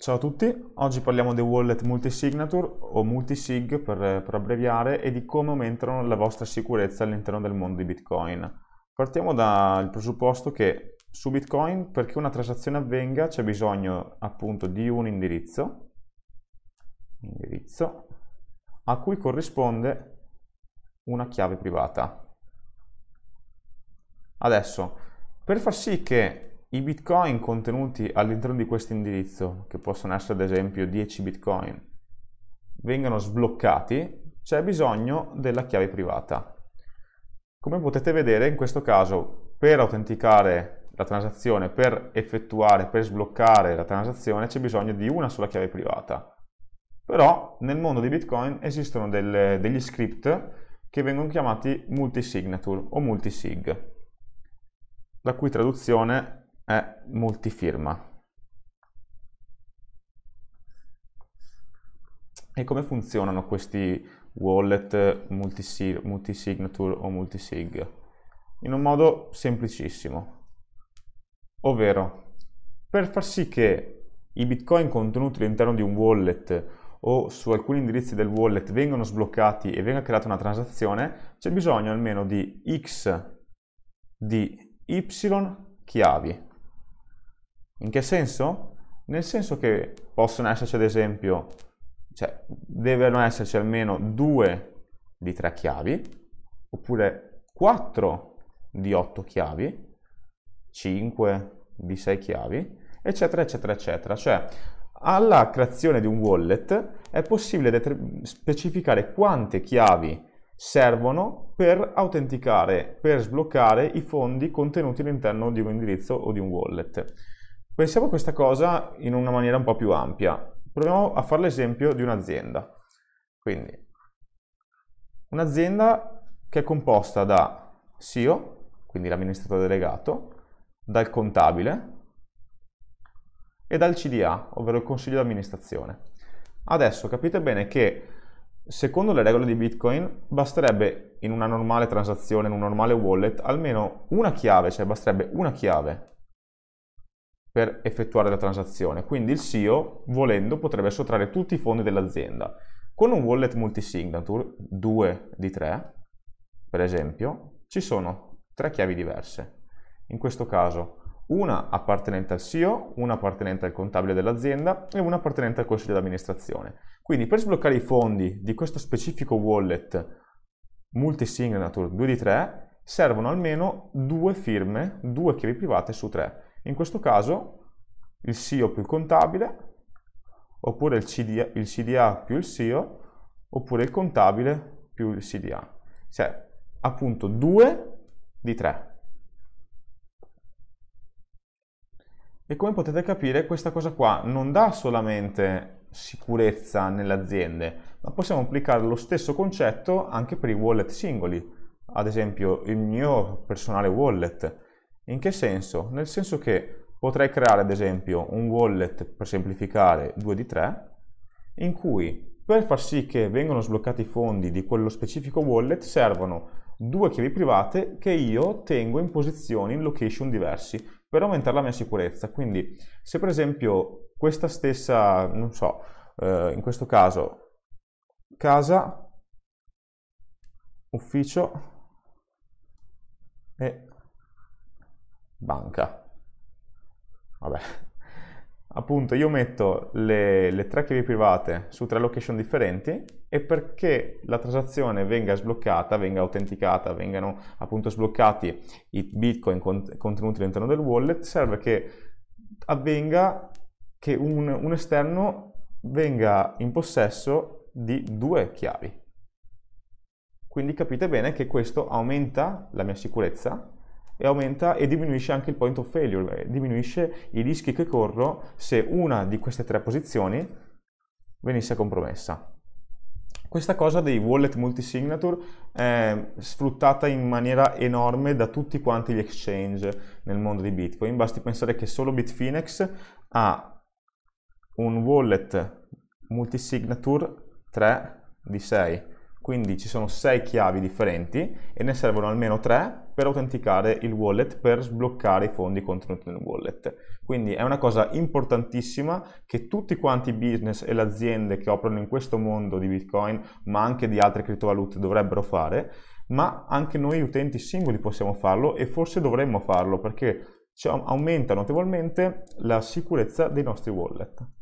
Ciao a tutti, oggi parliamo di wallet multisignature o multisig per, per, abbreviare e di come aumentano la vostra sicurezza all'interno del mondo di Bitcoin. Partiamo dal presupposto che su Bitcoin perché una transazione avvenga c'è bisogno appunto di un indirizzo, indirizzo a cui corrisponde una chiave privata. Adesso, per far sì che i bitcoin contenuti all'interno di questo indirizzo, che possono essere ad esempio 10 bitcoin, vengano sbloccati, c'è bisogno della chiave privata. Come potete vedere in questo caso per autenticare la transazione, per effettuare, per sbloccare la transazione c'è bisogno di una sola chiave privata. Però nel mondo di Bitcoin esistono delle, degli script che vengono chiamati multisignature o multisig, la cui traduzione è multifirma. E come funzionano questi wallet multisignature o multisig? In un modo semplicissimo, ovvero per far sì che i bitcoin contenuti all'interno di un wallet o su alcuni indirizzi del wallet vengano sbloccati e venga creata una transazione, c'è bisogno almeno di x di y chiavi. In che senso? Nel senso che possono esserci ad esempio, cioè devono esserci almeno due di tre chiavi, oppure quattro di otto chiavi, cinque di sei chiavi, eccetera, eccetera, eccetera. Cioè alla creazione di un wallet è possibile specificare quante chiavi servono per autenticare, per sbloccare i fondi contenuti all'interno di un indirizzo o di un wallet. Pensiamo a questa cosa in una maniera un po' più ampia. Proviamo a fare l'esempio di un'azienda. Quindi, un'azienda che è composta da CEO, quindi l'amministratore delegato, dal contabile e dal CDA, ovvero il consiglio di amministrazione. Adesso capite bene che secondo le regole di Bitcoin basterebbe in una normale transazione, in un normale wallet, almeno una chiave, cioè basterebbe una chiave per effettuare la transazione. Quindi il CEO, volendo, potrebbe sottrarre tutti i fondi dell'azienda. Con un wallet multi-signature, 2 di 3, per esempio, ci sono tre chiavi diverse. In questo caso una appartenente al CEO, una appartenente al contabile dell'azienda e una appartenente al consiglio di amministrazione. Quindi per sbloccare i fondi di questo specifico wallet multi-signature 2 di 3 servono almeno due firme, due chiavi private su tre. In questo caso il SIO più il contabile, oppure il CDA, il CDA più il SIO, oppure il contabile più il CDA. Cioè, appunto 2 di 3. E come potete capire, questa cosa qua non dà solamente sicurezza nelle aziende, ma possiamo applicare lo stesso concetto anche per i wallet singoli. Ad esempio, il mio personale wallet in che senso? Nel senso che potrei creare ad esempio un wallet per semplificare 2 di 3 in cui per far sì che vengano sbloccati i fondi di quello specifico wallet servono due chiavi private che io tengo in posizioni in location diversi per aumentare la mia sicurezza. Quindi se per esempio questa stessa, non so, eh, in questo caso casa, ufficio e banca. Vabbè. Appunto, io metto le, le tre chiavi private su tre location differenti e perché la transazione venga sbloccata, venga autenticata, vengano appunto sbloccati i bitcoin contenuti all'interno del wallet, serve che avvenga che un, un esterno venga in possesso di due chiavi. Quindi capite bene che questo aumenta la mia sicurezza e aumenta e diminuisce anche il point of failure, eh, diminuisce i rischi che corro se una di queste tre posizioni venisse compromessa. Questa cosa dei wallet multisignature è sfruttata in maniera enorme da tutti quanti gli exchange nel mondo di Bitcoin. Basti pensare che solo Bitfinex ha un wallet multisignature 3 di 6 quindi ci sono sei chiavi differenti e ne servono almeno tre per autenticare il wallet, per sbloccare i fondi contenuti nel wallet. Quindi è una cosa importantissima che tutti quanti i business e le aziende che operano in questo mondo di Bitcoin, ma anche di altre criptovalute, dovrebbero fare, ma anche noi utenti singoli possiamo farlo e forse dovremmo farlo perché cioè, aumenta notevolmente la sicurezza dei nostri wallet.